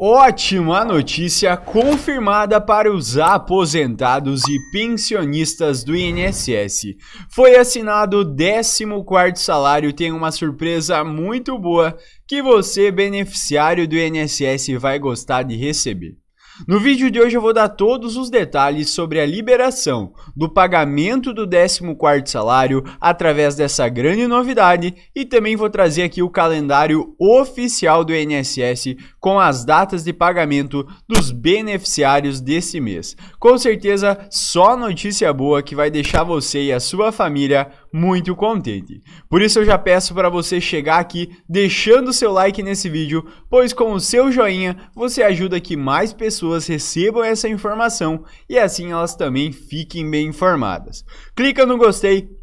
Ótima notícia confirmada para os aposentados e pensionistas do INSS. Foi assinado o 14º salário tem uma surpresa muito boa que você, beneficiário do INSS, vai gostar de receber. No vídeo de hoje eu vou dar todos os detalhes sobre a liberação do pagamento do 14º salário através dessa grande novidade e também vou trazer aqui o calendário oficial do INSS com as datas de pagamento dos beneficiários desse mês. Com certeza, só notícia boa que vai deixar você e a sua família muito contente. Por isso eu já peço para você chegar aqui deixando seu like nesse vídeo, pois com o seu joinha você ajuda que mais pessoas recebam essa informação e assim elas também fiquem bem informadas. Clica no gostei,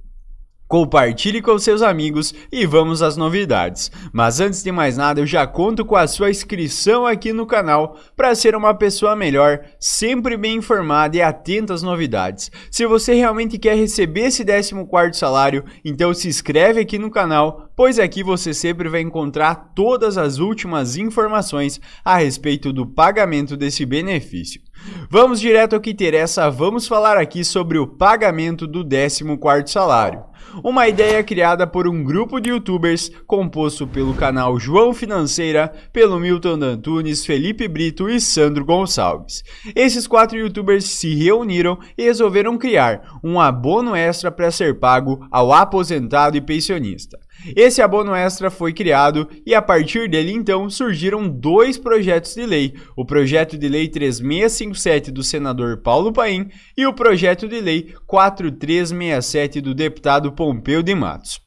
Compartilhe com seus amigos e vamos às novidades. Mas antes de mais nada, eu já conto com a sua inscrição aqui no canal para ser uma pessoa melhor, sempre bem informada e atenta às novidades. Se você realmente quer receber esse 14 salário, então se inscreve aqui no canal, pois aqui você sempre vai encontrar todas as últimas informações a respeito do pagamento desse benefício. Vamos direto ao que interessa, vamos falar aqui sobre o pagamento do 14º salário. Uma ideia criada por um grupo de youtubers composto pelo canal João Financeira, pelo Milton Antunes, Felipe Brito e Sandro Gonçalves. Esses quatro youtubers se reuniram e resolveram criar um abono extra para ser pago ao aposentado e pensionista. Esse abono extra foi criado e a partir dele então surgiram dois projetos de lei: o projeto de lei 3657 do senador Paulo Paim e o projeto de lei 4367 do deputado Pompeu de Matos.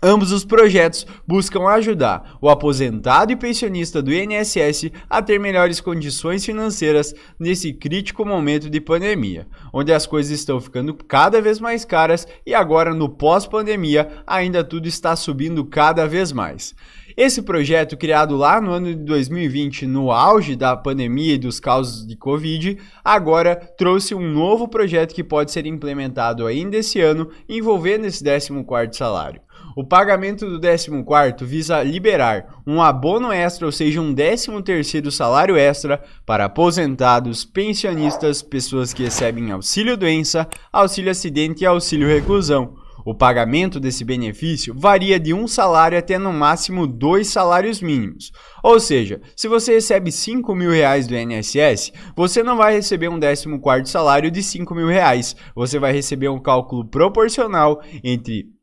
Ambos os projetos buscam ajudar o aposentado e pensionista do INSS a ter melhores condições financeiras nesse crítico momento de pandemia, onde as coisas estão ficando cada vez mais caras e agora no pós-pandemia ainda tudo está subindo cada vez mais. Esse projeto, criado lá no ano de 2020, no auge da pandemia e dos casos de Covid, agora trouxe um novo projeto que pode ser implementado ainda esse ano, envolvendo esse 14 salário. O pagamento do 14º visa liberar um abono extra, ou seja, um 13º salário extra para aposentados, pensionistas, pessoas que recebem auxílio doença, auxílio acidente e auxílio reclusão. O pagamento desse benefício varia de um salário até no máximo dois salários mínimos. Ou seja, se você recebe 5 mil reais do INSS, você não vai receber um 14 quarto salário de 5 mil reais. Você vai receber um cálculo proporcional entre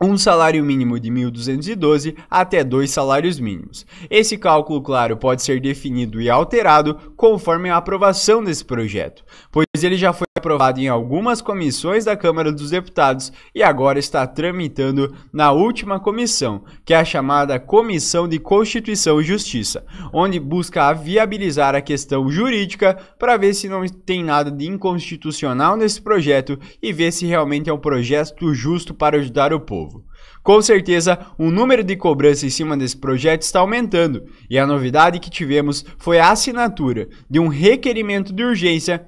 um salário mínimo de 1.212 até dois salários mínimos. Esse cálculo, claro, pode ser definido e alterado conforme a aprovação desse projeto, pois ele já foi aprovado em algumas comissões da Câmara dos Deputados e agora está tramitando na última comissão, que é a chamada Comissão de Constituição e Justiça, onde busca viabilizar a questão jurídica para ver se não tem nada de inconstitucional nesse projeto e ver se realmente é um projeto justo para ajudar o povo. Com certeza, o número de cobranças em cima desse projeto está aumentando, e a novidade que tivemos foi a assinatura de um requerimento de urgência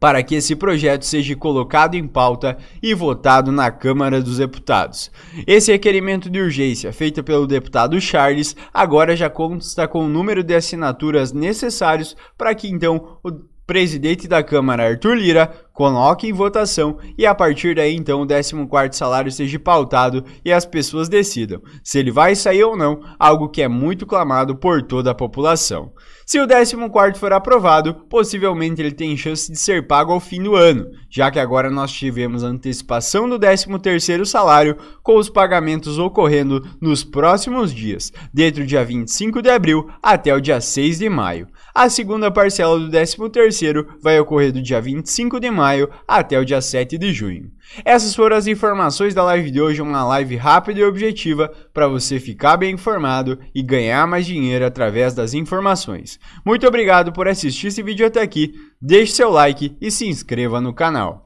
para que esse projeto seja colocado em pauta e votado na Câmara dos Deputados. Esse requerimento de urgência, feito pelo deputado Charles, agora já consta com o número de assinaturas necessários para que então o presidente da Câmara, Arthur Lira, coloque em votação e a partir daí então o 14 salário seja pautado e as pessoas decidam se ele vai sair ou não, algo que é muito clamado por toda a população. Se o 14 for aprovado, possivelmente ele tem chance de ser pago ao fim do ano, já que agora nós tivemos a antecipação do 13 salário com os pagamentos ocorrendo nos próximos dias, dentro do dia 25 de abril até o dia 6 de maio. A segunda parcela do 13 vai ocorrer do dia 25 de maio maio até o dia 7 de junho. Essas foram as informações da live de hoje, uma live rápida e objetiva para você ficar bem informado e ganhar mais dinheiro através das informações. Muito obrigado por assistir esse vídeo até aqui, deixe seu like e se inscreva no canal.